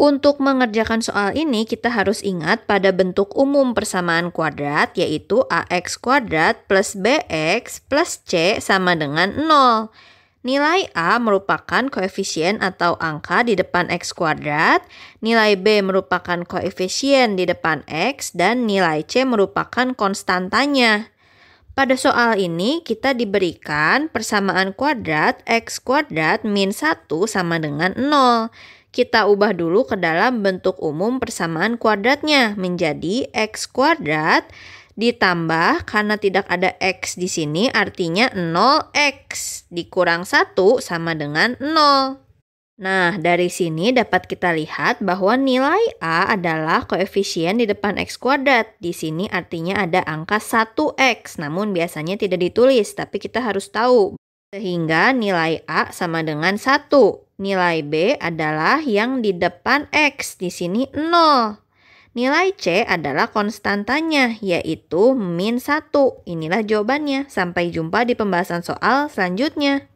Untuk mengerjakan soal ini kita harus ingat pada bentuk umum persamaan kuadrat yaitu AX kuadrat plus BX plus C sama dengan 0. Nilai A merupakan koefisien atau angka di depan X kuadrat, nilai B merupakan koefisien di depan X, dan nilai C merupakan konstantanya. Pada soal ini kita diberikan persamaan kuadrat X kuadrat min 1 sama dengan 0 kita ubah dulu ke dalam bentuk umum persamaan kuadratnya menjadi x kuadrat ditambah karena tidak ada x di sini artinya 0x dikurang 1 sama dengan 0. Nah, dari sini dapat kita lihat bahwa nilai A adalah koefisien di depan X kuadrat. Di sini artinya ada angka 1X, namun biasanya tidak ditulis, tapi kita harus tahu. Sehingga nilai A sama dengan 1. Nilai B adalah yang di depan X, di sini 0. Nilai C adalah konstantanya, yaitu min 1. Inilah jawabannya. Sampai jumpa di pembahasan soal selanjutnya.